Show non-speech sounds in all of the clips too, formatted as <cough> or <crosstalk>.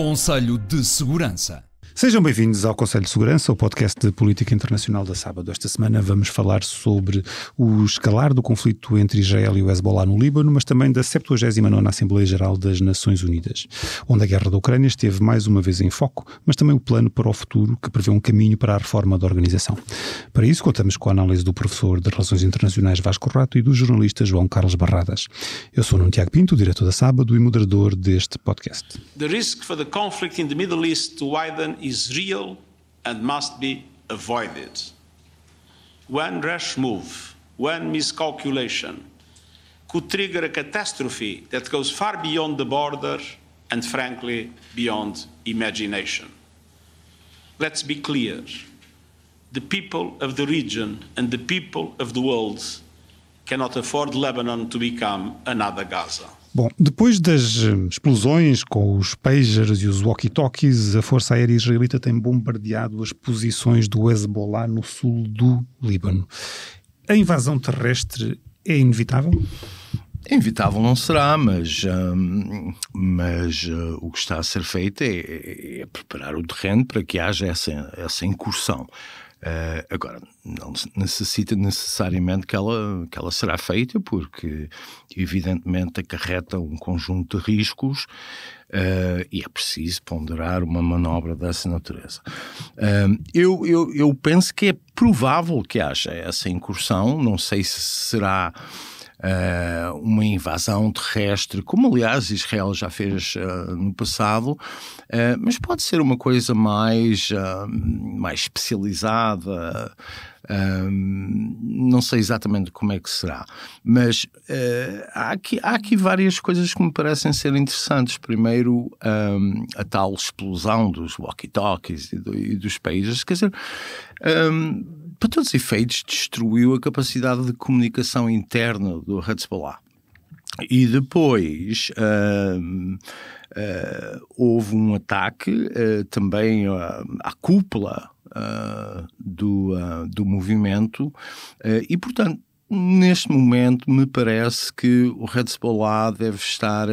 Conselho de Segurança. Sejam bem-vindos ao Conselho de Segurança, o podcast de política internacional da Sábado. Esta semana vamos falar sobre o escalar do conflito entre Israel e o Hezbollah no Líbano, mas também da 79 Assembleia Geral das Nações Unidas, onde a guerra da Ucrânia esteve mais uma vez em foco, mas também o plano para o futuro que prevê um caminho para a reforma da organização. Para isso, contamos com a análise do professor de Relações Internacionais Vasco Rato e do jornalista João Carlos Barradas. Eu sou Nuno Tiago Pinto, diretor da Sábado e moderador deste podcast. The risk for the conflict in the Middle East to widen is real and must be avoided. One rash move, one miscalculation could trigger a catastrophe that goes far beyond the border and, frankly, beyond imagination. Let's be clear the people of the region and the people of the world cannot afford Lebanon to become another Gaza. Bom, depois das hum, explosões com os pagers e os walkie-talkies, a Força Aérea Israelita tem bombardeado as posições do Hezbollah no sul do Líbano. A invasão terrestre é inevitável? Inevitável não será, mas, hum, mas uh, o que está a ser feito é, é, é, preparar o terreno para que haja essa, essa incursão. Uh, agora, não necessita necessariamente que ela, que ela será feita, porque evidentemente acarreta um conjunto de riscos uh, e é preciso ponderar uma manobra dessa natureza. Uh, eu, eu, eu penso que é provável que haja essa incursão, não sei se será uh, uma invasão terrestre, como aliás Israel já fez uh, no passado, uh, mas pode ser uma coisa mais, mais especializada. não sei exatamente como é que será, mas há, aqui, há aqui várias coisas que me parecem ser interessantes. Primeiro, um, a tal explosão dos walkie-talkies e, do, e, dos países. Quer dizer, um, para todos os efeitos, destruiu a capacidade de comunicação interna do Hezbollah. E depois uh, uh, houve um ataque uh, também à cúpula do, do movimento, e portanto Neste momento, me parece que o Red Hezbollah deve estar uh,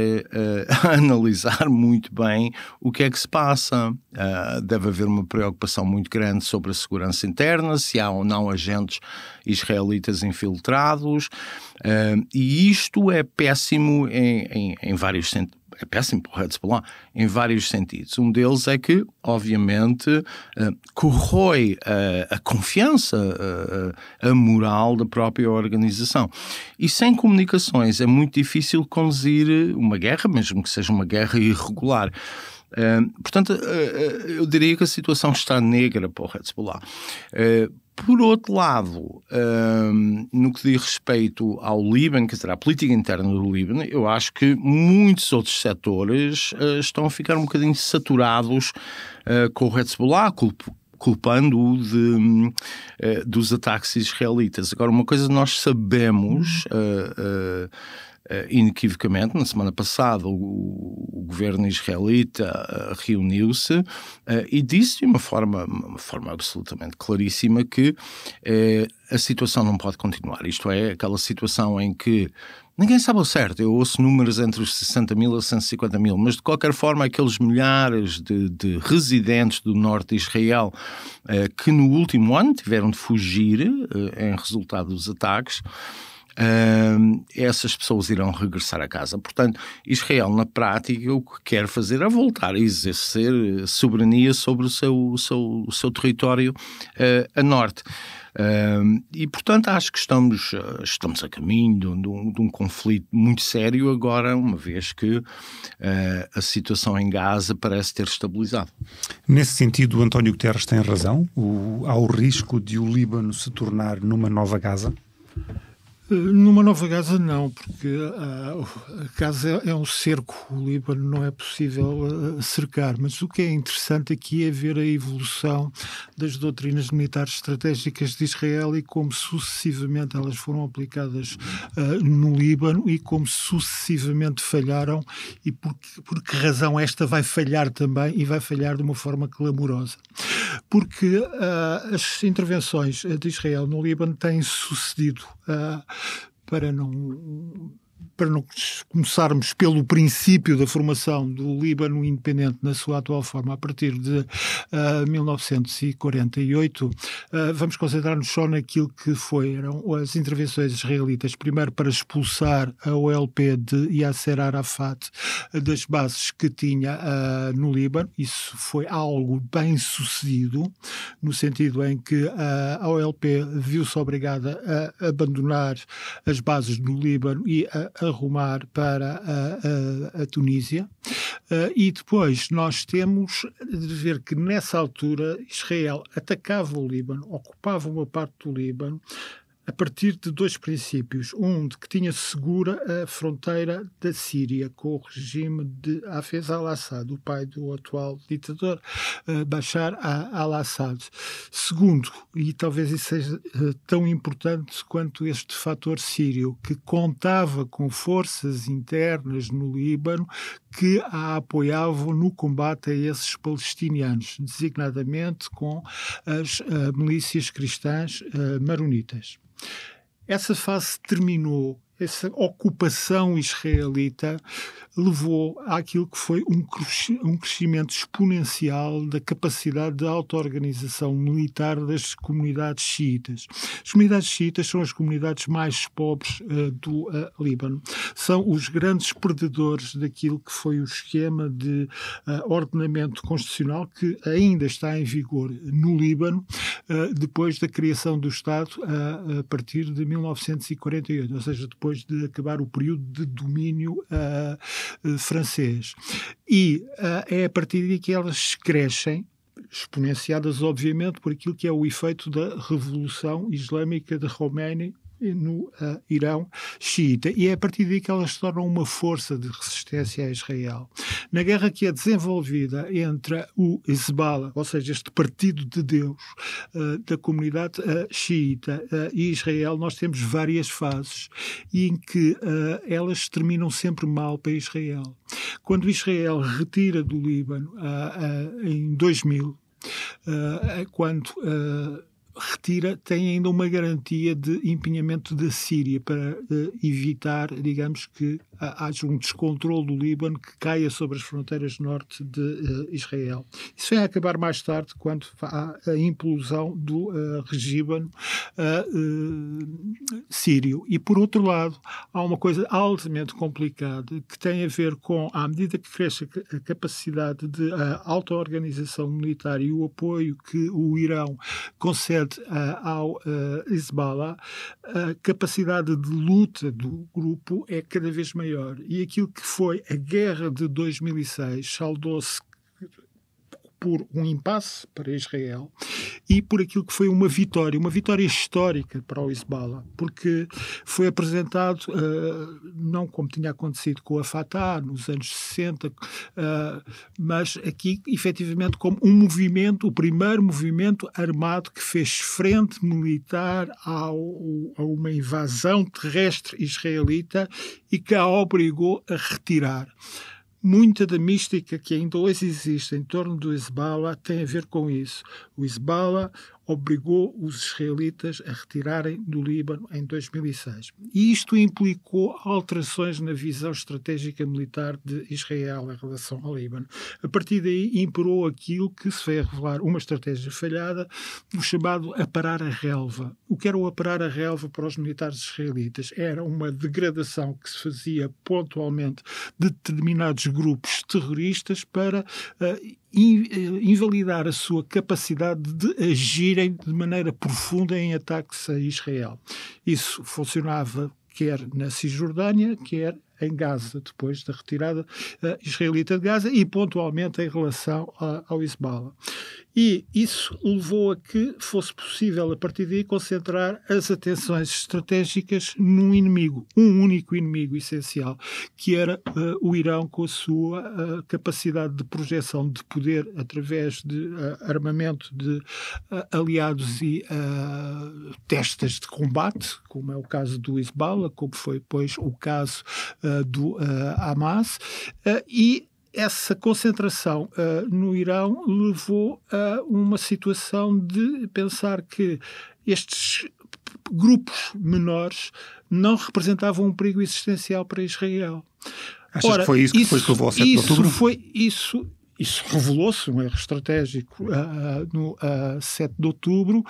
a <laughs> analisar muito bem o que é que se passa. Uh, deve haver uma preocupação muito grande sobre a segurança interna, se há ou não agentes israelitas infiltrados. Uh, e isto é péssimo em, em, em vários sentidos é péssimo para o Hezbollah em vários sentidos. Um deles é que, obviamente, eh, corrói a, a confiança, eh, a, a moral da própria organização. E sem comunicações é muito difícil conduzir uma guerra, mesmo que seja uma guerra irregular. Eh, portanto, eh, eh, eu diria que a situação está negra para o Hezbollah. Por outro lado, um, no que diz respeito ao Líbano, quer dizer, à política interna do Líbano, eu acho que muitos outros setores uh, estão a ficar um bocadinho saturados uh, com o Hezbollah, culpando-o uh, dos ataques israelitas. Agora, uma coisa nós sabemos, uh, uh, eh, inequivocamente, na semana passada, o, governo israelita eh, reuniu-se eh, e disse de uma forma, uma forma absolutamente claríssima que a situação não pode continuar. Isto é, aquela situação em que Ninguém sabe ao certo, eu ouço números entre os 60 mil a 150 mil, mas de qualquer forma, aqueles milhares de, de residentes do norte de Israel que no último ano tiveram de fugir em resultado dos ataques, essas pessoas irão regressar a casa. Portanto, Israel, na prática, o que quer fazer é voltar a exercer eh, soberania sobre o seu, o seu, o seu território eh, a norte. e, portanto, acho que estamos, eh, estamos a caminho de um, de um conflito muito sério agora, uma vez que a situação em Gaza parece ter estabilizado. Nesse sentido, António Guterres tem razão. O, há o risco de o Líbano se tornar numa nova Gaza? Numa nova Gaza, não, porque ah, a Gaza é, é, um cerco, o Líbano não é possível ah, cercar. Mas o que é interessante aqui é ver a evolução das doutrinas militares estratégicas de Israel e como sucessivamente elas foram aplicadas uh, no Líbano e como sucessivamente falharam e por, por que razão esta vai falhar também e vai falhar de uma forma clamorosa. Porque as intervenções de Israel no Líbano têm sucedido para não para não começarmos pelo princípio da formação do Líbano independente na sua atual forma a partir de uh, 1948, uh, vamos concentrar-nos só naquilo que foram as intervenções israelitas, primeiro para expulsar a OLP de Yasser Arafat das bases que tinha uh, no Líbano. Isso foi algo bem sucedido, no sentido em que ah, a OLP viu-se obrigada a abandonar as bases no Líbano e a arrumar para a, a, a Tunísia. Uh, e depois nós temos de ver que nessa altura Israel atacava o Líbano, ocupava uma parte do Líbano, a partir de dois princípios. Um, de que tinha segura a fronteira da Síria com o regime de Hafez al-Assad, o pai do atual ditador eh, Bashar al-Assad. Segundo, e talvez isso seja eh, tão importante quanto este fator sírio, que contava com forças internas no Líbano que a apoiavam no combate a esses palestinianos, designadamente com as eh, milícias cristãs maronitas. Essa fase terminou essa ocupação israelita levou àquilo que foi um, crescimento exponencial da capacidade de auto-organização militar das comunidades xiitas. As comunidades xiitas são as comunidades mais pobres uh, do uh, Líbano. São os grandes perdedores daquilo que foi o esquema de uh, ordenamento constitucional que ainda está em vigor no Líbano depois da criação do Estado a partir de 1948, ou seja, depois depois de acabar o período de domínio uh, francês. E uh, é a partir daí que elas crescem, exponenciadas, obviamente, por aquilo que é o efeito da Revolução Islâmica de Khomeini no uh, Irão xiita. E é a partir daí que elas se tornam uma força de resistência a Israel. Na guerra que é desenvolvida entre o Hezbollah, ou seja, este partido de Deus uh, da comunidade uh, xiita e Israel, nós temos várias fases em que elas terminam sempre mal para Israel. Quando Israel retira do Líbano em 2000, quando retira, tem ainda uma garantia de empenhamento da Síria para eh, evitar, digamos que, haja um descontrole do Líbano que caia sobre as fronteiras norte de uh, Israel. Isso vem a acabar mais tarde, quando há a implosão do uh, eh, regime uh, eh, sírio. E, por outro lado, há uma coisa altamente complicada que tem a ver com, à medida que cresce a capacidade de auto-organização militar e o apoio que o Irão concede ao Hezbollah, a capacidade de luta do grupo é cada vez maior maior. E aquilo que foi a guerra de 2006 saldou-se por um impasse para Israel e por aquilo que foi uma vitória, uma vitória histórica para o Hezbollah, porque foi apresentado, uh, não como tinha acontecido com a Fatah nos anos 60, uh, eh, mas aqui efetivamente como um movimento, o primeiro movimento armado que fez frente militar ao, a uma invasão terrestre israelita e que a obrigou a retirar. Muita da mística que ainda hoje existe em torno do Hezbollah tem a ver com isso. O Hezbollah, obrigou os israelitas a retirarem do Líbano em 2006. E isto implicou alterações na visão estratégica militar de Israel em relação ao Líbano. A partir daí imperou aquilo que se veio revelar uma estratégia falhada, o chamado aparar a relva. O que era o aparar a relva para os militares israelitas? Era uma degradação que se fazia pontualmente de determinados grupos terroristas para uh, eh, invalidar a sua capacidade de agirem de maneira profunda em ataques a Israel. Isso funcionava quer na Cisjordânia, quer em Gaza, depois da retirada uh, israelita de Gaza e pontualmente em relação a, ao Hezbollah. E isso levou a que fosse possível, a partir daí, concentrar as atenções estratégicas num inimigo, um único inimigo essencial, que era uh, o Irão com a sua uh, capacidade de projeção de poder através de uh, armamento de aliados e testas de combate, como é o caso do Hezbollah, como foi depois o caso do Hamas, e essa concentração uh, no Irão levou a uma situação de pensar que estes grupos menores não representavam um perigo existencial para Israel. Achas Ora, que foi isso que depois levou ao 7 de outubro? Foi, isso isso revelou-se um erro estratégico uh, no uh, ah, 7 de outubro,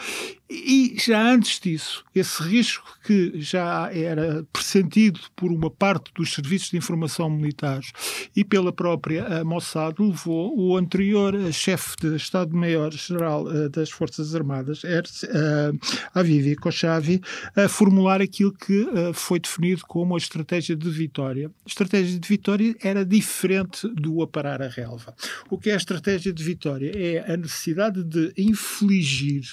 e já antes disso, esse risco que já era pressentido por uma parte dos serviços de informação militares e pela própria uh, Mossad, levou o anterior chefe de Estado-Maior-Geral das Forças Armadas, Erz uh, Avivi Kochavi, a formular aquilo que foi definido como a estratégia de vitória. A estratégia de vitória era diferente do aparar a relva. O que é a estratégia de Vitória? É a necessidade de infligir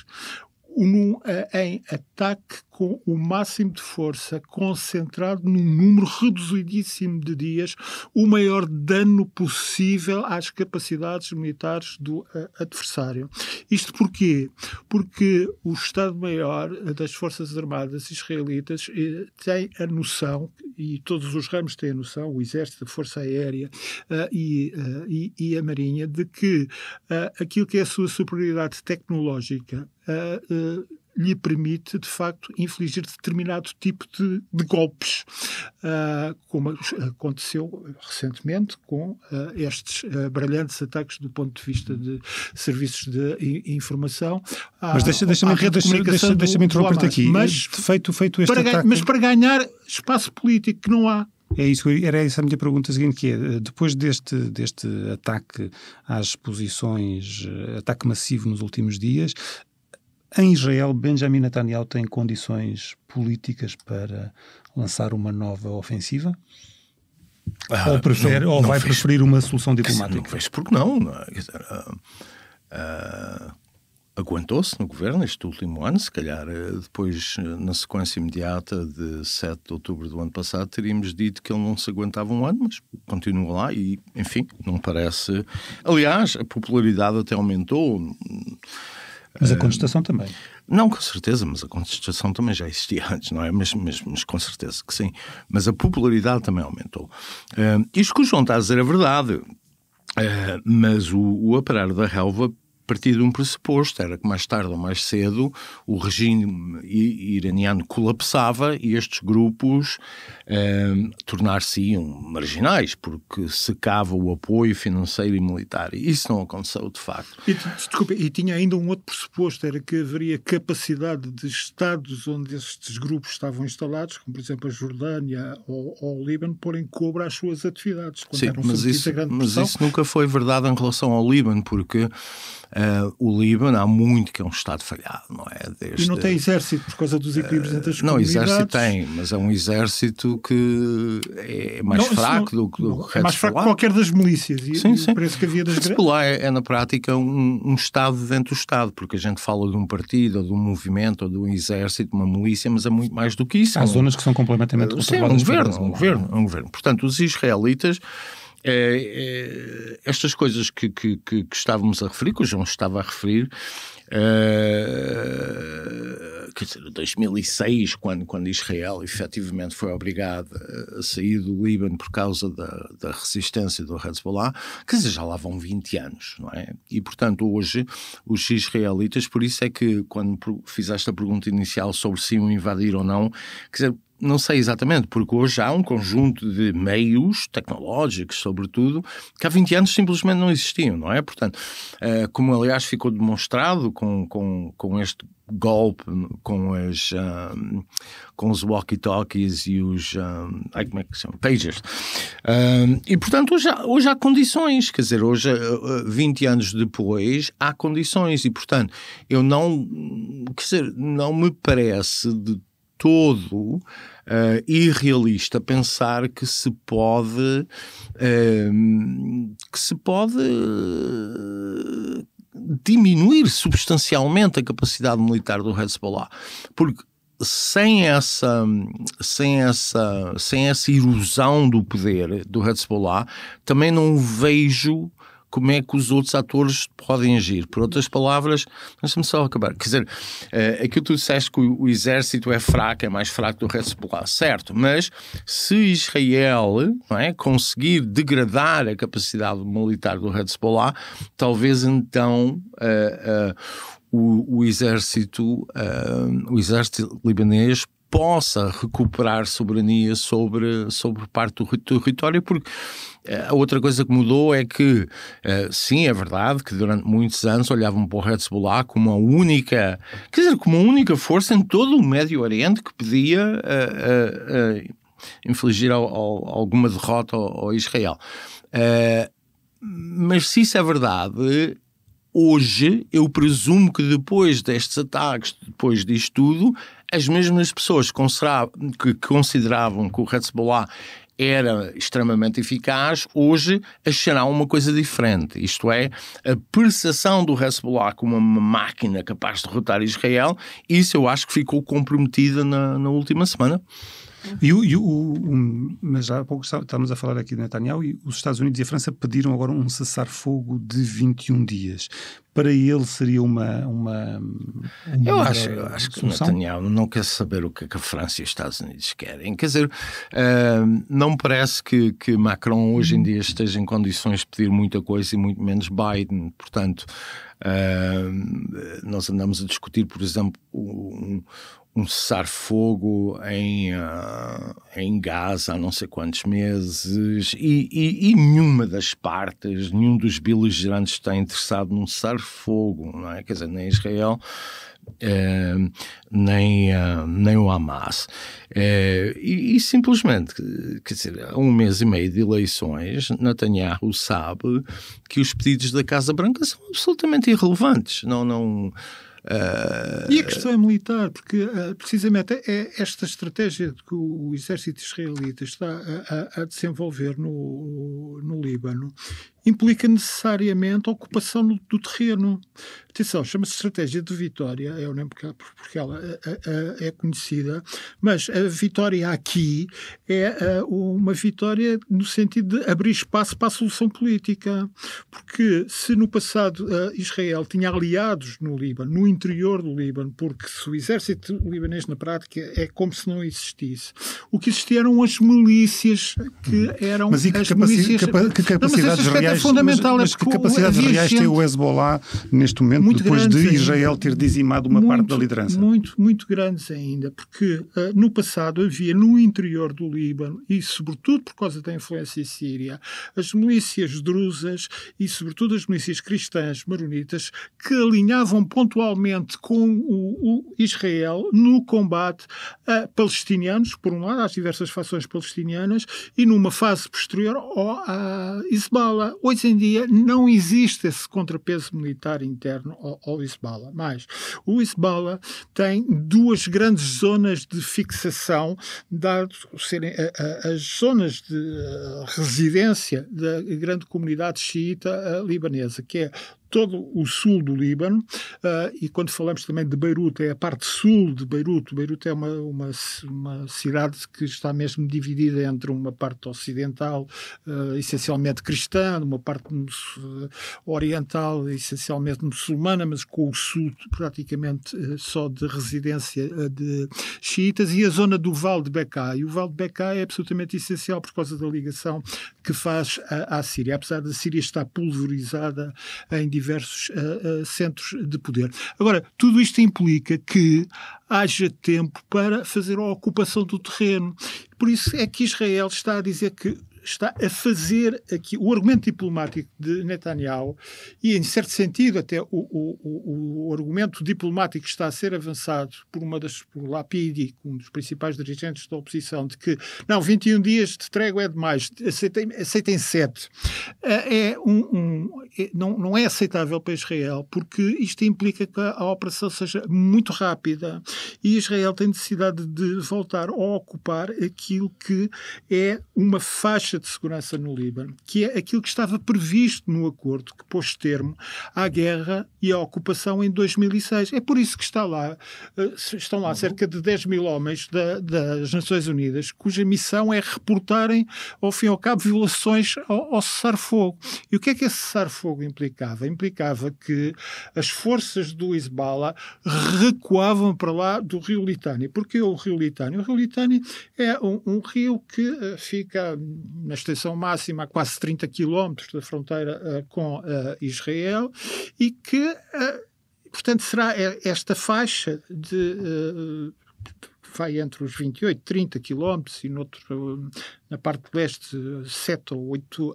um, em ataque com o máximo de força concentrado num número reduzidíssimo de dias, o maior dano possível às capacidades militares do uh, adversário. Isto porquê? Porque o Estado-Maior das Forças Armadas israelitas eh, tem a noção, e todos os ramos têm a noção, o Exército, a Força Aérea uh, e, uh, e, e, a Marinha, de que aquilo que é a sua superioridade tecnológica Uh, uh, lhe permite, de facto, infligir determinado tipo de, de golpes, uh, como aconteceu recentemente com uh, estes uh, brilhantes ataques do ponto de vista de serviços de informação. À, mas deixa-me deixa deixa, deixa, interromper-te aqui. Mas, eh, feito, feito este para, ataque... Mas para ganhar espaço político que não há. É isso, era essa a minha pergunta seguinte, que é, eh, depois deste, deste ataque às posições, eh, ataque massivo nos últimos dias, em Israel, Benjamin Netanyahu tem condições políticas para lançar uma nova ofensiva? Ah, ou prefere, não, ou não vai preferir uma solução diplomática? Não vejo porque não. Uh, Aguentou-se no governo este último ano, se calhar eh, depois, eh, na sequência imediata de 7 de outubro do ano passado, teríamos dito que ele não se aguentava um ano, mas continua lá e, enfim, não parece. Aliás, a popularidade até aumentou mas a contestação também. Não, com certeza, mas a contestação também já existia <laughs> antes, não é? Mas, mas, mas com certeza que sim. Mas a popularidade também aumentou. Uh, isto que o João está a dizer é verdade. Uh, mas o, o, da relva partir de um pressuposto, era que mais tarde ou mais cedo o regime iraniano colapsava e estes grupos eh, tornar-se-iam marginais, porque secava o apoio financeiro e militar. E isso não aconteceu, de facto. E, desculpa, e tinha ainda um outro pressuposto, era que haveria capacidade de Estados onde estes grupos estavam instalados, como por exemplo a Jordânia ou, ou o Líbano, porem cobra às suas atividades. Sim, mas, isso, mas isso nunca foi verdade em relação ao Líbano, porque uh, o Líbano há muito que é um Estado falhado, não é? Desde, e não tem exército por causa dos equilíbrios uh, entre as eh, Não, exército tem, mas é um exército que é mais não, fraco não, do, que é mais fraco que qualquer das milícias. E, sim, e sim. Parece que havia das Hezbollah é, é, na prática, um, um Estado dentro do Estado, porque a gente fala de um partido, ou de um movimento, ou de um exército, uma milícia, mas é muito mais do que isso. Há um, zonas que são completamente controladas. Eh, sim, é um governo, é um governo, é um governo. Portanto, os israelitas é, é, estas coisas que, que, que, que, estávamos a referir, que o João estava a referir, é, quer dizer, 2006, quando, quando Israel efetivamente foi obrigado a sair do Líbano por causa da, da resistência do Hezbollah, quer dizer, já lá vão 20 anos, não é? E, portanto, hoje, os israelitas, por isso é que, quando fiz esta pergunta inicial sobre se iam invadir ou não, quer dizer, não sei exatamente, porque hoje há um conjunto de meios tecnológicos, sobretudo, que há 20 anos simplesmente não existiam, não é? Portanto, eh, como aliás ficou demonstrado com, com, com este golpe com, as, ah, com os walkie-talkies e os. Ah, ai, como é que são? Pagers. Ah, e, portanto, hoje há, hoje há condições, quer dizer, hoje, 20 anos depois, há condições e, portanto, eu não. Quer dizer, não me parece de todo uh, irrealista pensar que se pode uh, que se pode eh, diminuir substancialmente a capacidade militar do Hezbollah, porque sem essa, sem essa, sem essa erosão do poder do Hezbollah, também não vejo como é que os outros atores podem agir. Por outras palavras, deixa-me só acabar. Quer dizer, uh, aquilo que tu disseste que o, o, exército é fraco, é mais fraco do que o Hezbollah, certo, mas se Israel não é, conseguir degradar a capacidade militar do Hezbollah, talvez então uh, uh, o, o, exército, o exército libanês possa recuperar soberania sobre, sobre parte do território, porque eh, a outra coisa que mudou é que, eh, sim, é verdade que durante muitos anos olhavam para o Hezbollah como uma única, quer dizer, como uma única força em todo o Médio Oriente que podia uh, uh, uh, infligir ao, ao, alguma derrota ao, ao Israel. mas se isso é verdade, hoje eu presumo que depois destes ataques, depois disto tudo, as mesmas pessoas que consideravam que o Hezbollah era extremamente eficaz, hoje acharão uma coisa diferente. Isto é, a percepção do Hezbollah como uma máquina capaz de derrotar Israel, isso eu acho que ficou comprometida na, na última semana. E, o, e o, mas há pouco estávamos a falar aqui de Netanyahu e os Estados Unidos e a França pediram agora um cessar-fogo de 21 dias. Para ele seria uma. uma, uma eu acho, eu acho que solução? Netanyahu não quer saber o que, é que, a França e os Estados Unidos querem. Quer dizer, uh, não parece que, que Macron hoje em dia esteja em condições de pedir muita coisa e muito menos Biden. Portanto. Uh, nós andamos a discutir, por exemplo, um, um cessar-fogo em, uh, em Gaza há não sei quantos meses e, e, e, nenhuma das partes, nenhum dos beligerantes está interessado num cessar-fogo, não é? Quer dizer, nem Israel, uh, nem, uh, nem o Hamas. Eh, e, e, simplesmente, quer dizer, há um mês e meio de eleições, Netanyahu sabe que os pedidos da Casa Branca são absolutamente irrelevantes. Não, não Uh... E a questão é militar, porque uh, precisamente é esta estratégia que o exército israelita está a, a, a desenvolver no, no Líbano implica necessariamente a ocupação do, do terreno. Atenção, chama-se estratégia de vitória, é eu lembro porque, porque ela a, a, é conhecida, mas a vitória aqui é a, uma vitória no sentido de abrir espaço para a solução política. Porque se no passado Israel tinha aliados no Líbano, no interior do Líbano, porque se o exército libanês na prática é como se não existisse, o que existia eram as milícias que uhum. eram. Mas e que, capaci milícias... que capacidades não, reais, é fundamental, mas, mas é que capacidades reais gente, tem o Hezbollah neste momento, muito depois de Israel ter dizimado uma muito, parte da liderança? Muito, muito grandes ainda, porque uh, no passado havia no interior do Líbano, e sobretudo por causa da influência síria, as milícias drusas e sobretudo as milícias cristãs maronitas que alinhavam pontualmente com o, o Israel no combate a palestinianos, por um lado, às diversas fações palestinianas, e numa fase posterior ao, a Hezbollah, Hoje em dia não existe esse contrapeso militar interno ao, Hezbollah. Mas o Hezbollah tem duas grandes zonas de fixação, dado serem eh, eh, as zonas de eh, residência da grande comunidade xiita libanesa, que é todo o sul do Líbano, uh, e quando falamos também de Beirute, é a parte sul de Beirute. Beirute é uma, uma, uma cidade que está mesmo dividida entre uma parte ocidental, uh, essencialmente cristã, uma parte eh, oriental, essencialmente muçulmana, mas com o sul praticamente uh, só de residência de xiitas, e a zona do Vale de Becá. E o Vale de Becá é absolutamente essencial por causa da ligação que faz à, à Síria. Apesar da Síria estar pulverizada em diversos diversos uh, uh, centros de poder. Agora, tudo isto implica que haja tempo para fazer a ocupação do terreno. Por isso é que Israel está a dizer que está a fazer aqui o argumento diplomático de Netanyahu e, em certo sentido, até o, o, o argumento diplomático que está a ser avançado por uma das por Lapidi, um dos principais dirigentes da oposição, de que não, 21 dias de trégua é demais, aceitem, aceitem 7. Ah, é um, um é, não, não é aceitável para Israel, porque isto implica que a operação seja muito rápida e Israel tem necessidade de voltar a ocupar aquilo que é uma faixa de segurança no Líbano, que é aquilo que estava previsto no acordo que pôs termo à guerra e à ocupação em 2006. É por isso que está lá, eh, estão lá uhum. cerca de 10 mil homens da, das Nações Unidas, cuja missão é reportarem, ao fim e ao cabo, violações ao, ao cessar-fogo. E o que é que esse cessar-fogo implicava? Implicava que as forças do Hezbollah recuavam para lá do rio Litani. Porque o rio Litani? O rio Litani é um, um rio que eh, fica na extensão máxima a quase 30 quilómetros da fronteira eh, com eh, Israel e que, eh, portanto, será esta faixa de vai entre os 28, 30 quilómetros e noutro, na parte leste 7 ou 8 uh,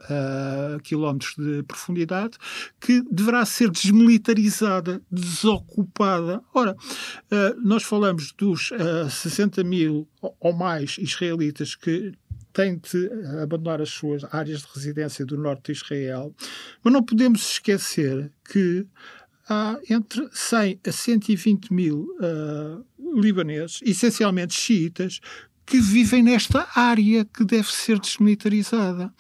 quilómetros de profundidade, que deverá ser desmilitarizada, desocupada. Ora, uh, nós falamos dos uh, 60 mil ou mais israelitas que tem de abandonar as suas áreas de residência do norte de Israel. Mas não podemos esquecer que há entre 100 a 120 mil uh, libaneses, essencialmente xiitas, que vivem nesta área que deve ser desmilitarizada.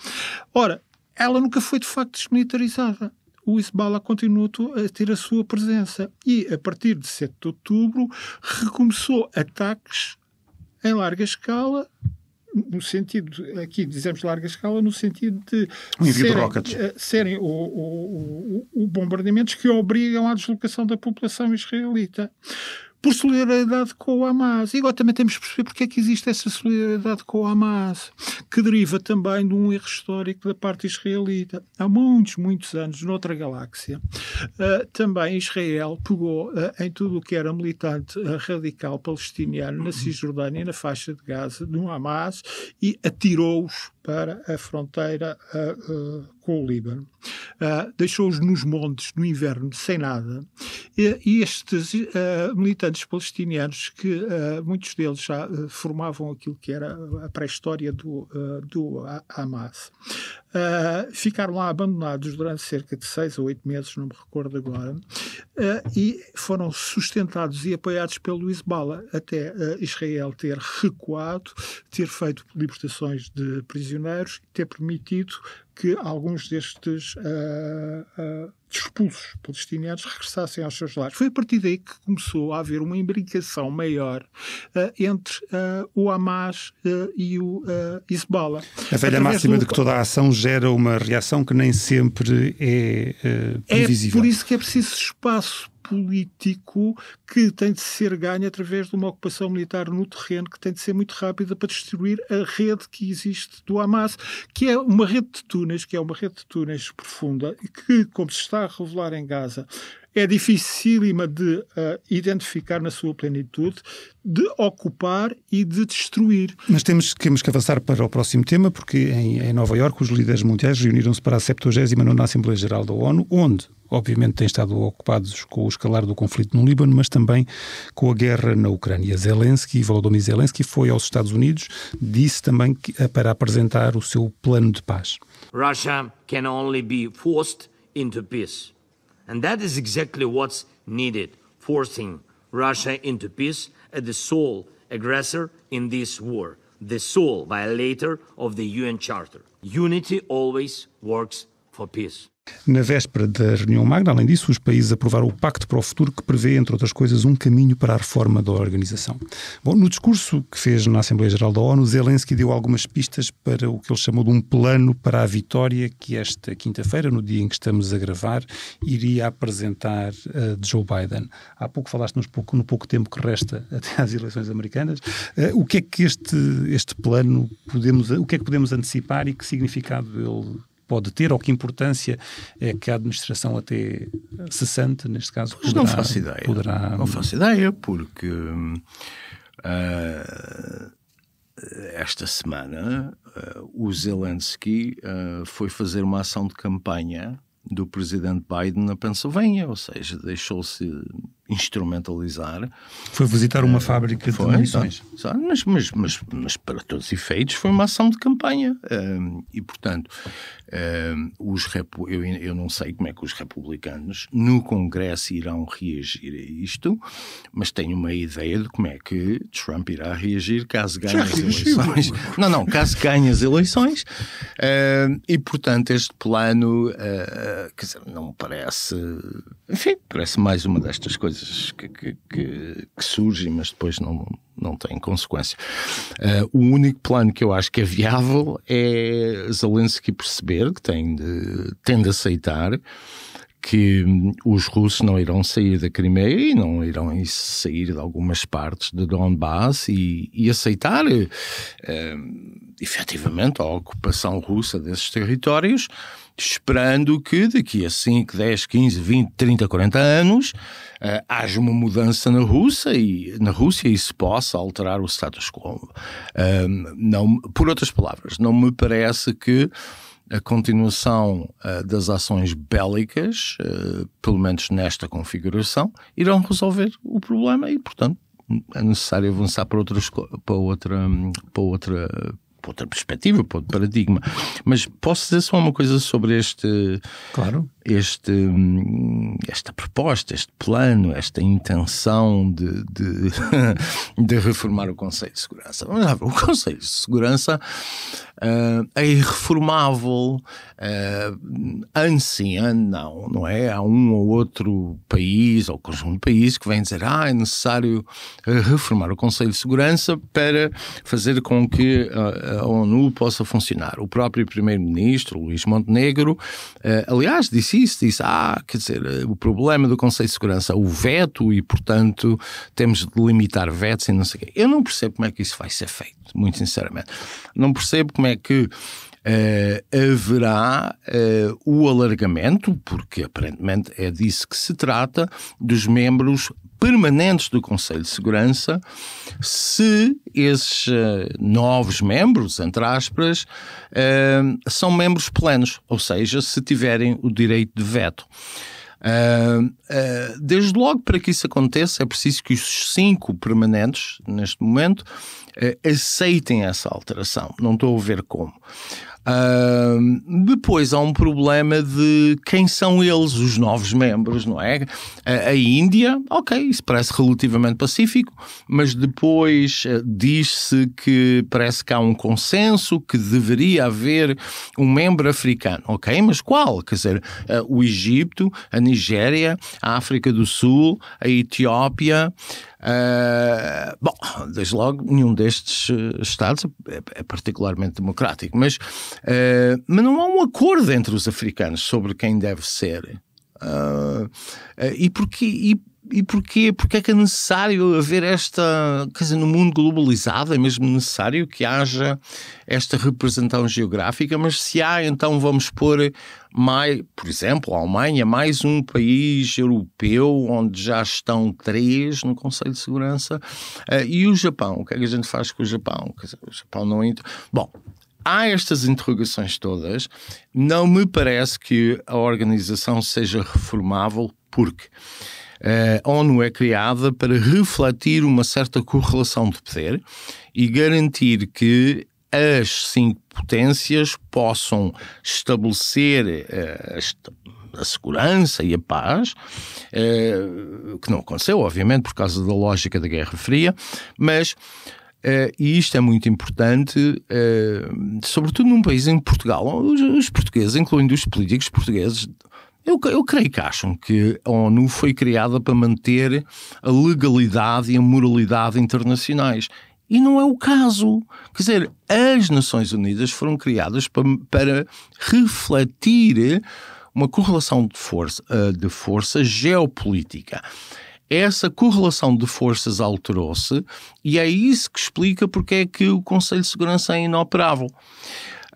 Ora, ela nunca foi de facto desmilitarizada. O Hezbollah continuou a ter a sua presença e, a partir de 7 de outubro, recomeçou ataques em larga escala no sentido, aqui dizemos larga escala, no sentido de um serem, de eh, serem o, o, o, o bombardeamentos que obrigam à deslocação da população israelita por solidariedade com o Hamas. E agora também temos que perceber porque é que existe essa solidariedade com o Hamas, que deriva também de um erro histórico da parte israelita. Há muitos, muitos anos, noutra galáxia, uh, também Israel pegou uh, em tudo o que era militante uh, radical palestiniano na Cisjordânia e na faixa de Gaza, no Hamas, e atirou-os para a fronteira com o Líbano, uh, deixou-os nos montes, no inverno, sem nada. E, e estes uh, militantes palestinianos, que uh, muitos deles já formavam aquilo que era a pré-história do, do Hamas, ficaram lá abandonados durante cerca de seis ou oito meses, não me recordo agora, e foram sustentados e apoiados pelo Hezbollah até Israel ter recuado, ter feito libertações de prisioneiros, ter permitido que alguns destes uh, uh, expulsos palestinianos regressassem aos seus lares. Foi a partir daí que começou a haver uma imbricação maior uh, entre o Hamas e o Hezbollah. a velha máxima do... de que toda a ação gera uma reação que nem sempre é, é previsível. É por isso que é preciso espaço político que tem de ser ganho através de uma ocupação militar no terreno que tem de ser muito rápida para destruir a rede que existe do Hamas, que é uma rede de túneis, que é uma rede de túneis profunda e que, como se está a revelar em Gaza, é dificílima de uh, identificar na sua plenitude, de ocupar e de destruir. Mas temos, temos que avançar para o próximo tema, porque em, em Nova Iorque os líderes mundiais reuniram-se para a 79ª Assembleia Geral da ONU, onde obviamente têm estado ocupados com o escalar do conflito no Líbano, mas também com a guerra na Ucrânia. Zelensky, Volodymyr Zelensky, foi aos Estados Unidos, disse também que, para apresentar o seu plano de paz. Russia can only be forced into peace. And that is exactly what's needed, forcing Russia into peace at uh, the sole aggressor in this war, the sole violator of the UN Charter. Unity always works na véspera da reunião magna, além disso, os países aprovaram o Pacto para o Futuro, que prevê, entre outras coisas, um caminho para a reforma da organização. Bom, no discurso que fez na Assembleia Geral da ONU, Zelensky deu algumas pistas para o que ele chamou de um plano para a vitória que esta quinta-feira, no dia em que estamos a gravar, iria apresentar uh, Joe Biden. Há pouco falaste nos pouco, no pouco tempo que resta <laughs> até às eleições americanas. Uh, o que é que este, este plano podemos, o que é que podemos antecipar e que significado ele pode ter ou que importância é que a administração até cessante, neste caso, pois poderá, não faço ideia. Poderá... Não faço ideia, porque uh, esta semana uh, o Zelensky uh, foi fazer uma ação de campanha do presidente Biden na Pensilvânia, ou seja, deixou-se instrumentalizar. Foi visitar uma uh, fábrica foi, de munições. mas, mas, mas, mas, para todos os efeitos foi uma ação de campanha. Uh, e, portanto, uh, os eu, eu não sei como é que os republicanos no Congresso irão reagir a isto, mas tenho uma ideia de como é que Trump irá reagir caso ganhe as eleições. não, não, caso ganhe as eleições. e, portanto, este plano, quer dizer, não parece... Enfim, parece mais uma destas coisas coisas que, que, que, que surgem, mas depois não, não têm consequência. Uh, o único plano que eu acho que é viável é Zelensky perceber que tem de, tem de aceitar que hum, os russos não irão sair da Crimeia e não irão sair de algumas partes de Donbass e, e aceitar uh, efetivamente a ocupação russa desses territórios esperando que daqui a 5, 10, 15, 20, 30, 40 anos uh, haja uma mudança na Rússia e na Rússia isso se possa alterar o status quo. Uh, não, por outras palavras, não me parece que a continuação uh, das ações bélicas, eh, pelo menos nesta configuração, irão resolver o problema e, portanto, é necessário avançar para, outras, para outra para outra para outra perspectiva, para outro paradigma. Mas posso dizer só uma coisa sobre este. Claro. Este, hum, esta proposta, este plano, esta intenção de, de, <laughs> de reformar o Conselho de Segurança. o Conselho de Segurança uh, é irreformável, uh, ano sim, ano não, não é? Há um ou outro país, ou conjunto de países, que vem dizer ah, é necessário eh, reformar o Conselho de Segurança para fazer com que a a ONU possa funcionar. O próprio primeiro-ministro, Luís Montenegro, eh, aliás, disse isso, disse, ah, quer dizer, eh, o problema do Conselho de Segurança é o veto e, portanto, temos de limitar vetos e não sei o quê. Eu não percebo como é que isso vai ser feito, muito sinceramente. Não percebo como é que Uh, haverá uh, o alargamento, porque aparentemente é disso que se trata, dos membros permanentes do Conselho de Segurança, se esses uh, novos membros, entre aspas, uh, são membros plenos, ou seja, se tiverem o direito de veto. Uh, desde logo, para que isso aconteça, é preciso que os cinco permanentes, neste momento, aceitem essa alteração. Não estou a ver como. Uh, depois há um problema de quem são eles, os novos membros, não é? A, a Índia, ok, isso parece relativamente pacífico, mas depois eh, diz-se que parece que há um consenso que deveria haver um membro africano, ok, mas qual? Quer dizer, eh, o Egito, a Nigéria, a África do Sul, a Etiópia. Ah, bom, desde logo, nenhum destes eh, Estados é, é, particularmente democrático, mas, uh, mas não há um acordo entre os africanos sobre quem deve ser. Uh, e porque. E, e porquê? Porque é que é necessário haver esta. Quer dizer, no mundo globalizado é mesmo necessário que haja esta representação geográfica, mas se há, então vamos pôr mais, por exemplo, a Alemanha, mais um país europeu onde já estão três no Conselho de Segurança. Eh, e o Japão? O que é que a gente faz com o Japão? Quer dizer, o Japão não entra. É bom, há estas interrogações todas, não me parece que a organização seja reformável, porque a ONU é criada para refletir uma certa correlação de poder e garantir que as cinco potências possam estabelecer eh, a segurança e a paz, eh, que não aconteceu, obviamente, por causa da lógica da Guerra Fria, mas Uh, e isto é muito importante, uh, sobretudo num país em Portugal. Os, os, portugueses, incluindo os políticos portugueses, eu, eu creio que acham que a ONU foi criada para manter a legalidade e a moralidade internacionais. E não é o caso. Quer dizer, as Nações Unidas foram criadas para, para refletir uma correlação de, força, eh, de força geopolítica. Essa correlação de forças alterou-se e é isso que explica porque é que o Conselho de Segurança é inoperável.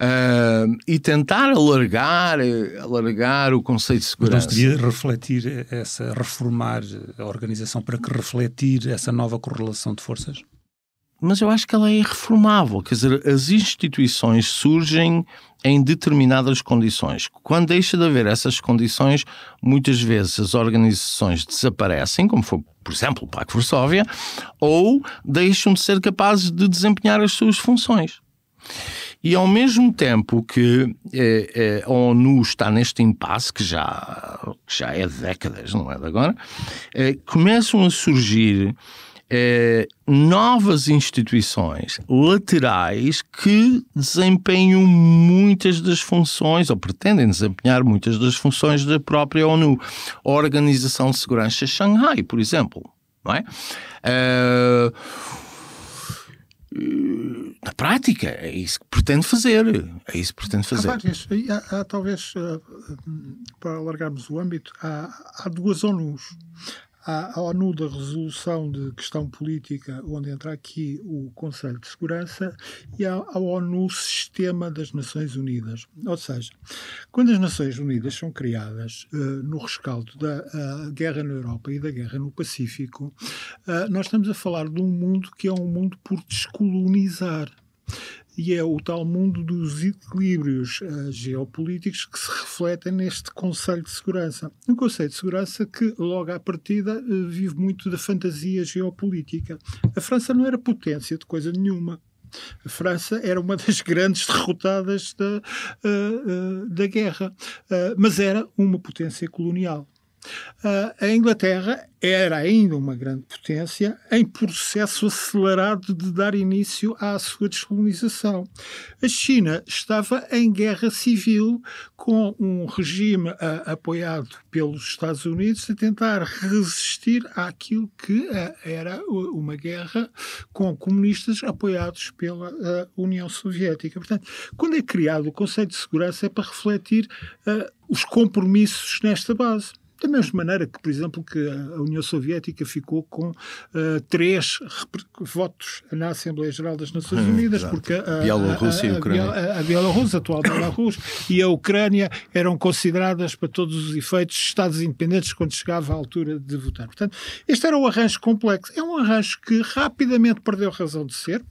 Uh, e tentar alargar, eh, alargar o conceito de segurança. Mas devia refletir eh, essa, reformar a organização para que refletir essa nova correlação de forças? Mas eu acho que ela é reformável, quer dizer, as instituições surgem em determinadas condições. Quando deixa de haver essas condições, muitas vezes as organizações desaparecem, como foi, por exemplo, o Pacto Varsóvia, ou deixam de ser capazes de desempenhar as suas funções. E ao mesmo tempo que eh, eh, a ONU está neste impasse, que já, que já é décadas, não é de agora, eh, começam a surgir eh, novas instituições laterais que desempenham muitas das funções, ou pretendem desempenhar muitas das funções da própria ONU. A Organização de Segurança de Xangai, por exemplo. Não é? Eh, na prática, é isso que pretende fazer. É isso que pretende fazer. Há várias. Há, há talvez, eh, para alargarmos o âmbito, há, há duas ONUs a ONU da resolução de questão política, onde entra aqui o Conselho de Segurança, e a ONU Sistema das Nações Unidas. Ou seja, quando as Nações Unidas são criadas uh, no rescaldo da uh, guerra na Europa e da guerra no Pacífico, uh, nós estamos a falar de um mundo que é um mundo por descolonizar e é o tal mundo dos equilíbrios uh, geopolíticos que se refletem neste Conselho de Segurança. Um Conselho de Segurança que, logo à partida, uh, vive muito da fantasia geopolítica. A França não era potência de coisa nenhuma. A França era uma das <laughs> grandes derrotadas da, uh, da guerra, mas era uma potência colonial. Ah, a Inglaterra era ainda uma grande potência em processo acelerado de dar início à sua descolonização. A China estava em guerra civil com um regime ah, apoiado pelos Estados Unidos a tentar resistir àquilo que ah, era uma guerra com comunistas apoiados pela União Soviética. Portanto, quando é criado o Conselho de Segurança é para refletir os compromissos nesta base. Da mesma maneira que, por exemplo, que a União Soviética ficou com uh, três votos na Assembleia Geral das Nações hum, Unidas, exato. porque a Bielorrússia, a, a, a Bielorrússia, atual Bielorrússia e a Ucrânia eram consideradas, para todos os efeitos, Estados independentes quando chegava a altura de votar. Portanto, este era um arranjo complexo. É um arranjo que rapidamente perdeu razão de ser,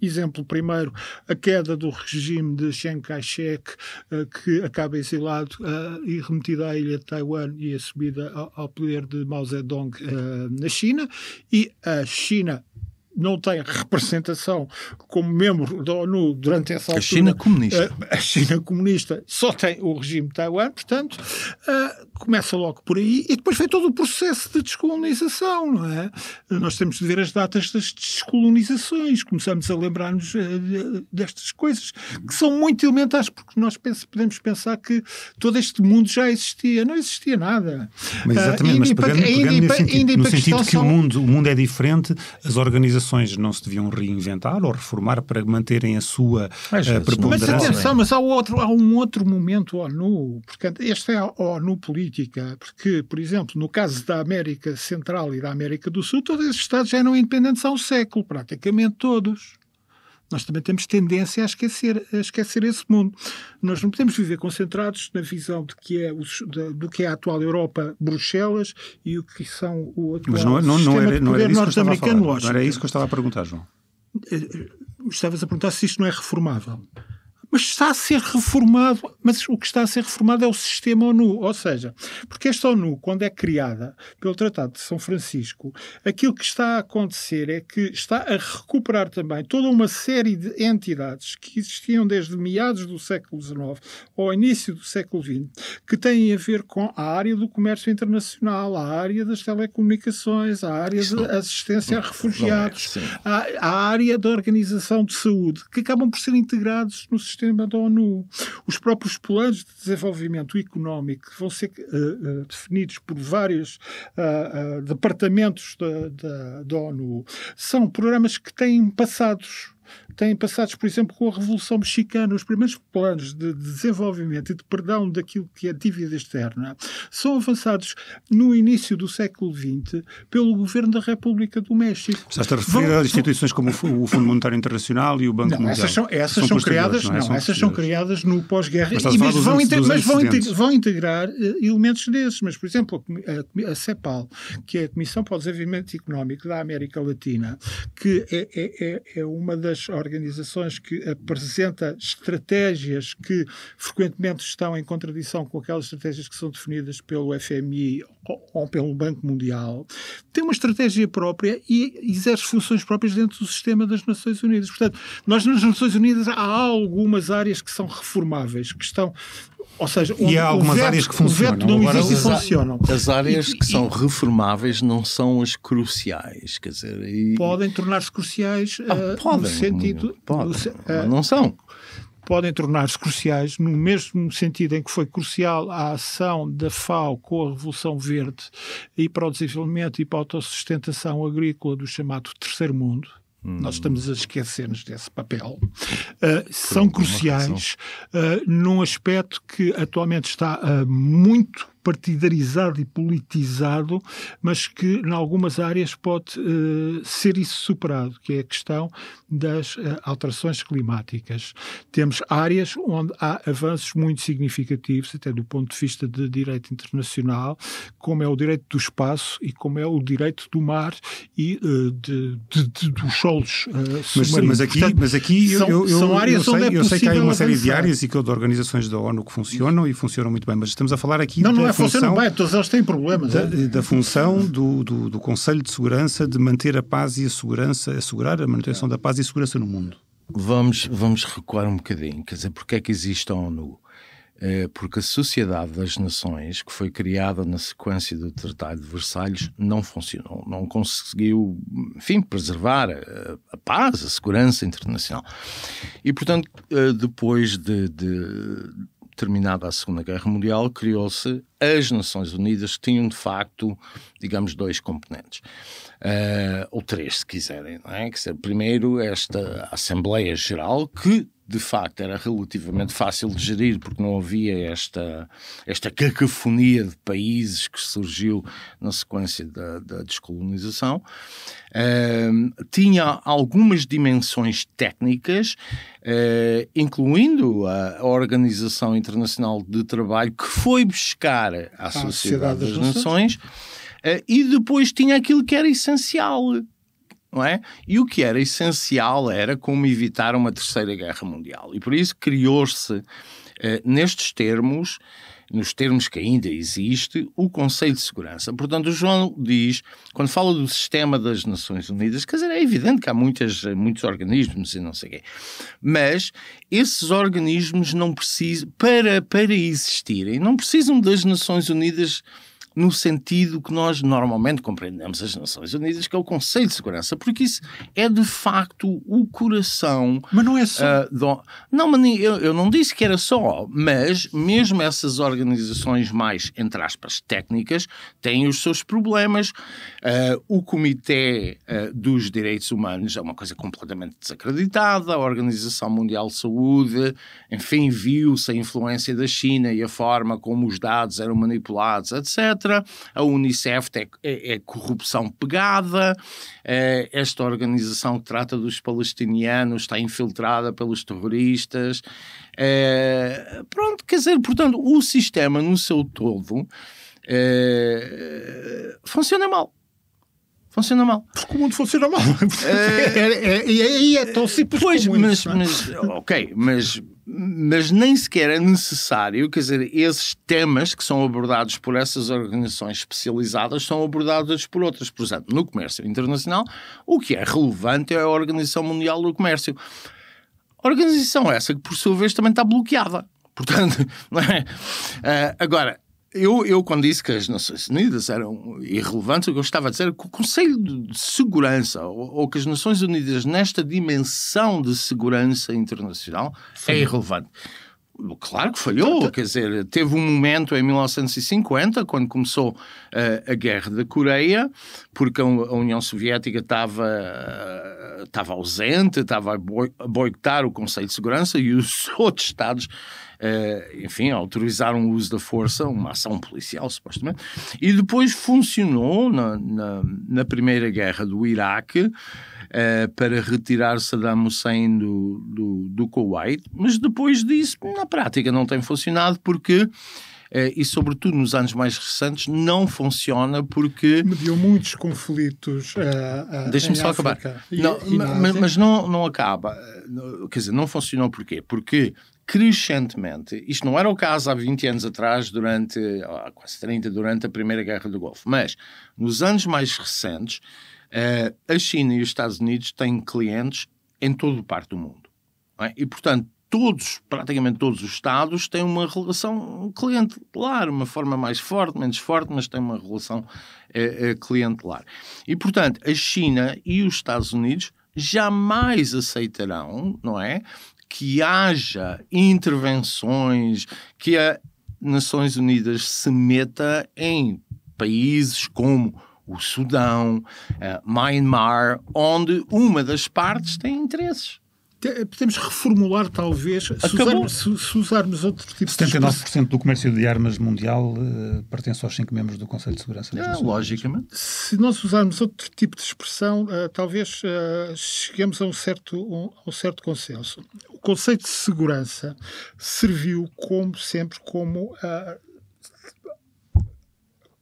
Exemplo primeiro, a queda do regime de Chiang Kai-shek, eh, que acaba exilado eh, e remetido à ilha de Taiwan e a subida ao poder de Mao Zedong eh, na China, e a China não tem representação como membro da ONU durante essa altura. A China comunista. Eh, a China comunista só tem o regime de Taiwan, portanto, eh, começa logo por aí e depois vem todo o processo de descolonização, não é? Nós temos de ver as datas das descolonizações, começamos a lembrar-nos eh, destas coisas, que são muito elementares, porque nós podemos pensar que todo este mundo já existia, não existia nada. Mas exatamente, mas pegando, pegando no sentido, no sentido que o mundo, o mundo é diferente, as organizações associações não se deviam reinventar ou reformar para manterem a sua mas, eh, uh, preponderância. Mas atenção, mas há, outro, há um outro momento ONU, porque esta é a ONU política, porque, por exemplo, no caso da América Central e da América do Sul, todos esses Estados já eram independentes há um século, praticamente todos nós também temos tendência a esquecer, a esquecer esse mundo. Nós não podemos viver concentrados na visão de que é os, de, do que é a atual Europa, Bruxelas, e o que são o atual Mas não, é- não, não não era isso que eu estava a Não era isso que eu estava a perguntar, João. Eh, eh, estavas a perguntar se isto não é reformável mas está a ser reformado. Mas o que está a ser reformado é o sistema ONU, ou seja, porque esta ONU, quando é criada pelo Tratado de São Francisco, aquilo que está a acontecer é que está a recuperar também toda uma série de entidades que existiam desde meados do século XIX ao início do século XX, que têm a ver com a área do comércio internacional, a área das telecomunicações, a área de assistência a é, refugiados, a, a área da organização de saúde, que acabam por ser integrados no sistema sistema da ONU. Os próprios planos de desenvolvimento económico vão ser uh, uh, definidos por vários uh, departamentos da, da, da ONU. São programas que têm passados têm passados, por exemplo, com a Revolução Mexicana, os primeiros planos de desenvolvimento e de perdão daquilo que é dívida externa, são avançados no início do século XX pelo governo da República do México. Estás a referir Vão... a instituições como o Fundo Monetário Internacional e o Banco não, Mundial. Essas são, essas são, são criadas, não, é? não são essas são criadas no pós-guerra, mas, vão, integrar, mas vão, vão, integrar uh, elementos desses. Mas, por exemplo, a, a, a, CEPAL, que é a Comissão para o Desenvolvimento Económico da América Latina, que é, é, é, é uma das organizações organizações que apresenta estratégias que frequentemente estão em contradição com aquelas estratégias que são definidas pelo FMI ou, ou pelo Banco Mundial, tem uma estratégia própria e exerce funções próprias dentro do sistema das Nações Unidas. Portanto, nós nas Nações Unidas há algumas áreas que são reformáveis, que estão ou seja, e há algumas veto, áreas que funcionam. O veto não Agora, e as funcionam. As áreas que são reformáveis não são as cruciais, quer dizer... E... Podem tornar-se cruciais ah, uh, podem, no sentido... Podem, uh, não são. Podem tornar-se cruciais no mesmo sentido em que foi crucial a ação da FAO com a Revolução Verde e para o desenvolvimento e para a autossustentação agrícola do chamado Terceiro Mundo Hum. Nós estamos a esquecer-nos desse papel. Uh, são cruciais uh, num aspecto que atualmente está uh, muito partidarizado e politizado, mas que, em algumas áreas, pode uh, ser isso superado, que é a questão das uh, alterações climáticas. Temos áreas onde há avanços muito significativos, até do ponto de vista de direito internacional, como é o direito do espaço e como é o direito do mar e uh, de, de, de, dos solos mas, mas, aqui, mas aqui são, eu, eu, são áreas eu sei, onde é possível eu sei que há uma avançar. série de áreas e que de organizações da ONU que funcionam e funcionam muito bem, mas estamos a falar aqui não, de, não é função, não bem, todos eles têm problemas. Da, é? da função do, do, do, Conselho de Segurança de manter a paz e a segurança, assegurar a manutenção da paz e segurança no mundo. Vamos, vamos recuar um bocadinho, quer dizer, porque é que existe a ONU? É, porque a Sociedade das Nações, que foi criada na sequência do Tratado de Versalhes, não funcionou, não conseguiu, enfim, preservar a, a paz, a segurança internacional. E, portanto, eh, depois de, de, terminada a Segunda Guerra Mundial, criou-se as Nações Unidas, que tinham de facto, digamos, dois componentes. Uh, ou três, se quiserem. Não é? primeiro, esta Assembleia Geral, que de facto era relativamente fácil de gerir, porque não havia esta, esta cacofonia de países que surgiu na sequência da, da descolonização. Uh, tinha algumas dimensões técnicas, uh, incluindo a, Organização Internacional de Trabalho, que foi buscar à Sociedade, Sociedade das, das Nações, Nações uh, e depois tinha aquilo que era essencial não é? E o que era essencial era como evitar uma terceira guerra mundial. E por isso criou-se, eh, nestes termos, nos termos que ainda existe, o Conselho de Segurança. Portanto, o João diz, quando fala do sistema das Nações Unidas, quer dizer, é evidente que há muitas, muitos organismos e não sei o quê, mas esses organismos não precisam, para, para existirem, não precisam das Nações Unidas no sentido que nós normalmente compreendemos as Nações Unidas, que é o Conselho de Segurança, porque isso é de facto o coração. Mas não é só. Uh, do... Não, mas eu, eu não disse que era só, mas mesmo essas organizações mais, entre aspas, técnicas, têm os seus problemas. Uh, o Comitê uh, dos Direitos Humanos é uma coisa completamente desacreditada, a Organização Mundial de Saúde, enfim, viu-se a influência da China e a forma como os dados eram manipulados, etc a Unicef é, é, é corrupção pegada, é, esta organização que trata dos palestinianos está infiltrada pelos terroristas. Eh, pronto, quer dizer, portanto, o sistema no seu todo eh, funciona mal funciona mal. Porque o mundo funciona mal. <laughs> E é, é, é, é, tão simples pois, como mas, isso. Pois, é? mas, ok, mas mas nem sequer é necessário, quer dizer, esses temas que são abordados por essas organizações especializadas são abordados por outras. Por exemplo, no comércio internacional, o que é relevante é a Organização Mundial do Comércio. organização essa que, por sua vez, também está bloqueada. Portanto, <laughs> é? uh, agora, eu, eu, quando disse que as Nações Unidas eram irrelevantes, o que eu estava a dizer é que o Conselho de Segurança, ou, ou, que as Nações Unidas, nesta dimensão de segurança internacional, é irrelevante. Claro que falhou, quer dizer, teve um momento em 1950, quando começou uh, a Guerra da Coreia, porque a, União Soviética estava, uh, estava ausente, estava a boicotar o Conselho de Segurança e os <laughs> outros Estados eh, enfim, autorizaram o uso da força, uma ação policial, supostamente, e depois funcionou na, na, na Primeira Guerra do Iraque. Uh, para retirar Saddam Hussein do, do, do, Kuwait, mas depois disso, na prática, não tem funcionado porque eh, e sobretudo nos anos mais recentes, não funciona porque... Mediu muitos conflitos uh, uh, Deixa-me só África acabar. E, não, e mas, mas não, não acaba. Quer dizer, não funcionou porquê? Porque crescentemente. Isto não era o caso há 20 anos atrás, durante, quase 30, durante a Primeira Guerra do Golfo, mas nos anos mais recentes, eh, a China e os Estados Unidos têm clientes em todo o parte do mundo. É? E, portanto, todos, praticamente todos os Estados têm uma relação clientelar, uma forma mais forte, menos forte, mas têm uma relação eh, eh clientelar. E, portanto, a China e os Estados Unidos jamais aceitarão, não é, que haja intervenções, que a Nações Unidas se meta em países como o Sudão, uh, Myanmar, onde uma das partes tem interesses. Podemos reformular, talvez, se usarmos, se usarmos outro tipo 79 de... 79% do comércio de armas mundial uh, pertence aos cinco membros do Conselho de Segurança. É, logicamente. Se nós usarmos outro tipo de expressão, uh, talvez uh, cheguemos a um certo, um, um certo consenso conceito de segurança serviu, como sempre, como a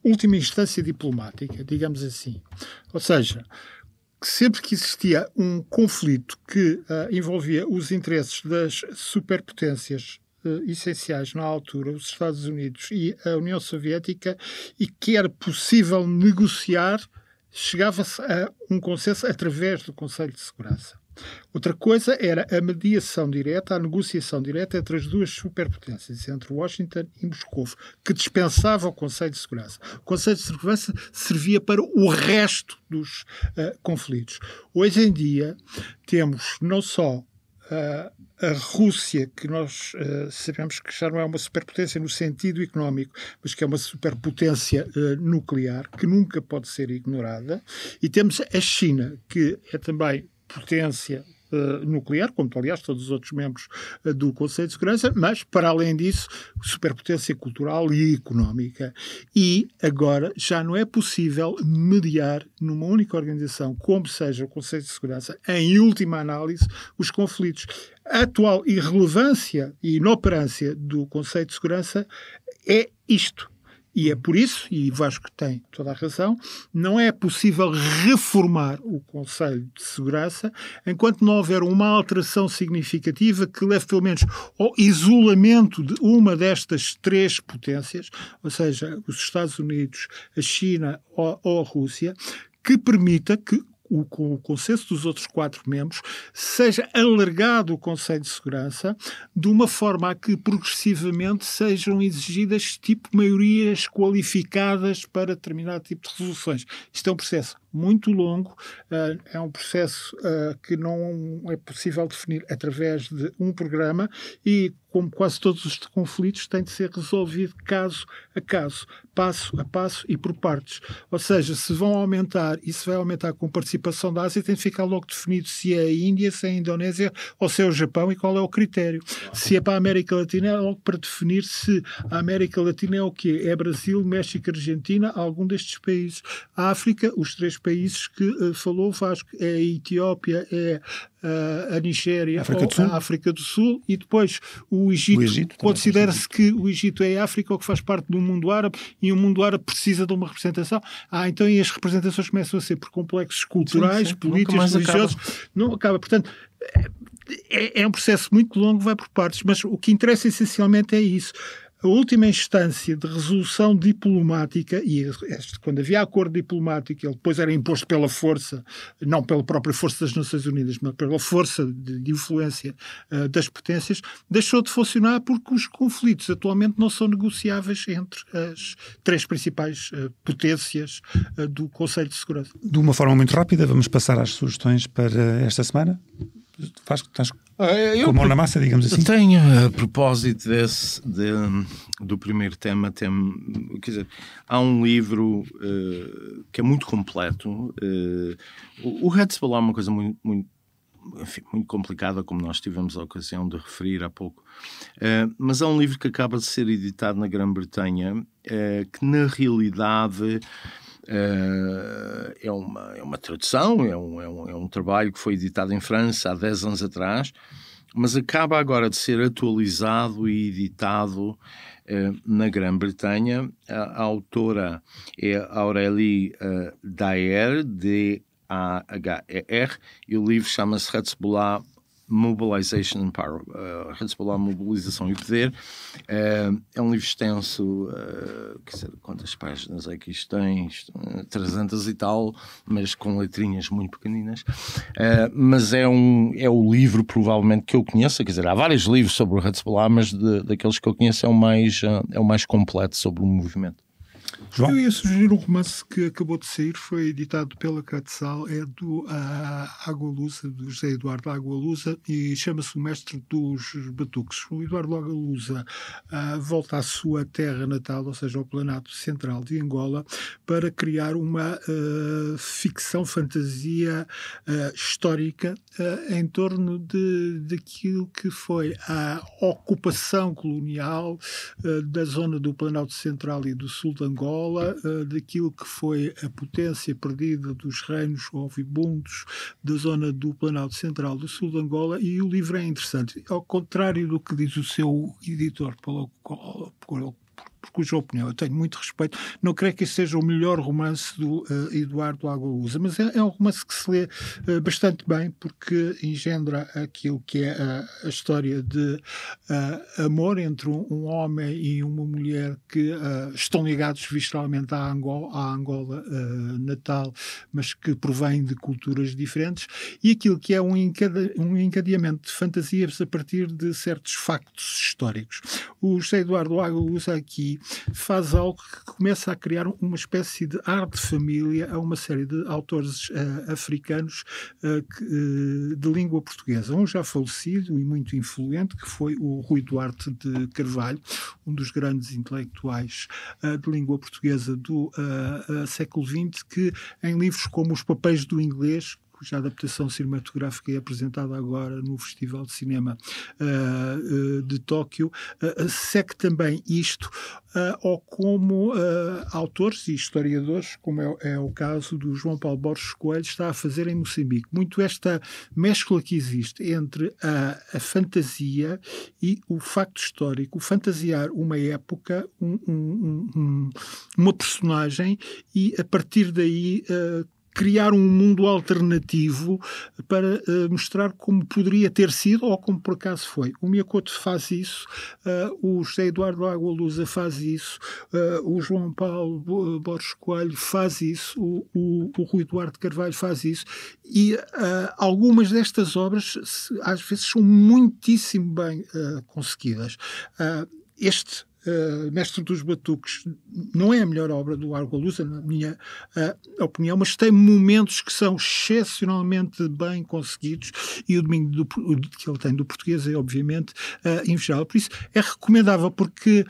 última instância diplomática, digamos assim. Ou seja, sempre que existia um conflito que uh, envolvia os interesses das superpotências uh, essenciais na altura, os Estados Unidos e a União Soviética, e que era possível negociar, chegava-se a um consenso através do Conselho de Segurança. Outra coisa era a mediação direta, a negociação direta entre as duas superpotências, entre Washington e Moscou, que dispensava o Conselho de Segurança. O Conselho de Segurança servia para o resto dos uh, conflitos. Hoje em dia, temos não só uh, a Rússia, que nós uh, sabemos que já não é uma superpotência no sentido económico, mas que é uma superpotência uh, nuclear, que nunca pode ser ignorada, e temos a China, que é também potência eh, nuclear, como aliás todos os outros membros eh, do Conselho de Segurança, mas para além disso, superpotência cultural e económica. E agora já não é possível mediar numa única organização, como seja o Conselho de Segurança, em última análise, os conflitos. A atual irrelevância e inoperância do Conselho de Segurança é isto e é por isso, e Vasco tem toda a razão, não é possível reformar o Conselho de Segurança enquanto não houver uma alteração significativa que leve pelo menos ao isolamento de uma destas três potências, ou seja, os Estados Unidos, a China ou a Rússia, que permita que o, com o consenso dos outros quatro membros, seja alargado o Conselho de Segurança de uma forma a que progressivamente sejam exigidas tipo maiorias qualificadas para determinado tipo de resoluções. Isto é um processo muito longo, eh, é um processo eh, que não é possível definir através de um programa e como quase todos os conflitos, tem de ser resolvido caso a caso, passo a passo e por partes. Ou seja, se vão aumentar e se vai aumentar com participação da Ásia, tem de ficar logo definido se é a Índia, se é a Indonésia ou se é o Japão e qual é o critério. Se é para a América Latina, é logo para definir se a América Latina é o quê? É Brasil, México, Argentina, algum destes países. A África, os três países que uh, falou Vasco, é a Etiópia, é eh, a Nigéria África ou a África do Sul e depois o Egito. Egito Considera-se que o Egito é a África ou que faz parte do mundo árabe e o mundo árabe precisa de uma representação. Ah, então e as representações começam a ser por complexos culturais, sim, sim. políticos, religiosos. Acaba. Não acaba. Portanto, é, é um processo muito longo, vai por partes, mas o que interessa essencialmente é isso a última instância de resolução diplomática, e este, quando havia acordo diplomático, ele depois era imposto pela força, não pela própria força das Nações Unidas, mas pela força de, de influência uh, das potências, deixou de funcionar porque os conflitos atualmente não são negociáveis entre as três principais uh, potências uh, do Conselho de Segurança. De uma forma muito rápida, vamos passar às sugestões para esta semana. Faz, estás ah, eu, Como na massa, digamos assim. Tenho, a propósito desse, de, do primeiro tema, tem, quer dizer, há um livro uh, que é muito completo. Uh, o, o Hezbollah é uma coisa muito, muito enfim, muito complicada, como nós tivemos a ocasião de referir há pouco. Uh, mas há é um livro que acaba de ser editado na Grã-Bretanha, uh, que na realidade eh, é, uma, é uma tradução, é um, é, um, é um trabalho que foi editado em França há 10 anos atrás, mas acaba agora de ser atualizado e editado eh, na Grã-Bretanha. A, a, autora é Aurélie uh, eh, Daer, D-A-H-E-R, e o livro chama-se Hezbollah Mobilization Power, uh, Hezbollah, Mobilização e Poder. Uh, é um livro extenso, uh, dizer, quantas páginas é que isto tem? Isto, 300 eh, e tal, mas com letrinhas muito pequeninas. Uh, mas é, um, é o livro, provavelmente, que eu conheço. Quer dizer, há vários livros sobre o Hezbollah, mas de, daqueles que eu conheço é o mais, é o mais completo sobre o movimento. João? Eu ia sugerir um romance que acabou de sair, foi editado pela Catesal, é do Agualusa, do José Eduardo Agualusa, e chama-se O Mestre dos Batuques. O Eduardo Agualusa uh, ah, volta à sua terra natal, ou seja, ao Planalto Central de Angola, para criar uma uh, ficção, fantasia uh, histórica em torno de, daquilo que foi a ocupação colonial da zona do Planalto Central e do Sul de Angola Angola eh, daquilo que foi a potência perdida dos reinos ovibundos da zona do Planalto Central do Sul de Angola e o livro é interessante. Ao contrário do que diz o seu editor, pelo qual por cuja opinião eu tenho muito respeito. Não creio que esse seja o melhor romance do uh, Eduardo Agualusa, mas é, é, um romance que se lê uh, bastante bem porque engendra aquilo que é a, a história de uh, amor entre um, um, homem e uma mulher que estão ligados visceralmente à Angola, à Angola natal, mas que provém de culturas diferentes, e aquilo que é um, encade, um encadeamento de fantasias a partir de certos factos históricos. O José Eduardo Agualusa aqui faz algo que começa a criar uma espécie de ar de família a uma série de autores uh, africanos uh, que, uh, de língua portuguesa. Um já falecido e muito influente, que foi o Rui Duarte de Carvalho, um dos grandes intelectuais de língua portuguesa do século XX, que em livros como Os Papéis do Inglês, cuja adaptação cinematográfica é apresentada agora no Festival de Cinema uh, uh, de Tóquio, uh, segue também isto ou como autores e historiadores, como é, é, o caso do João Paulo Borges Coelho, está a fazer em Moçambique. Muito esta mescla que existe entre a, a fantasia e o facto histórico, fantasiar uma época, um, um, um, uma personagem e a partir daí criar um mundo alternativo para uh, mostrar como poderia ter sido ou como por acaso foi. O Miacoto faz isso, uh, o José Eduardo Água Lusa faz isso, uh, o João Paulo Borges Coelho faz isso, o, o, o Rui Eduardo Carvalho faz isso e algumas destas obras às vezes são muitíssimo bem conseguidas. este eh, Mestre dos Batuques não é a melhor obra do Argolusa, na minha uh, opinião, mas tem momentos que são excepcionalmente bem conseguidos e o domínio do, que ele tem do português é, obviamente, uh, invejável. Por isso, é recomendável porque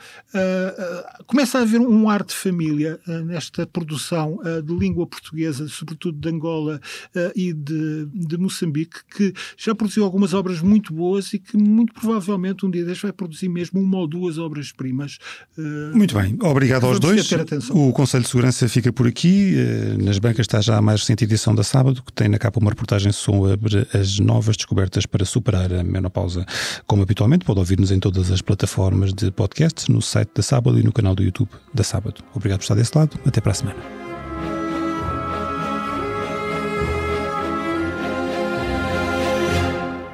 começa a haver um ar de família nesta produção de língua portuguesa, sobretudo de Angola e de, de Moçambique, que já produziu algumas obras muito boas e que muito provavelmente um dia deste vai produzir mesmo uma ou duas obras-primas mas. Uh, Muito bem, obrigado aos dois. O Conselho de Segurança fica por aqui. Uh, nas bancas está já a mais recente edição da sábado, que tem na capa uma reportagem sobre as novas descobertas para superar a menopausa. Como habitualmente, pode ouvir-nos em todas as plataformas de podcast, no site da sábado e no canal do YouTube da sábado. Obrigado por estar desse lado. Até para a semana.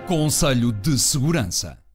Conselho de Segurança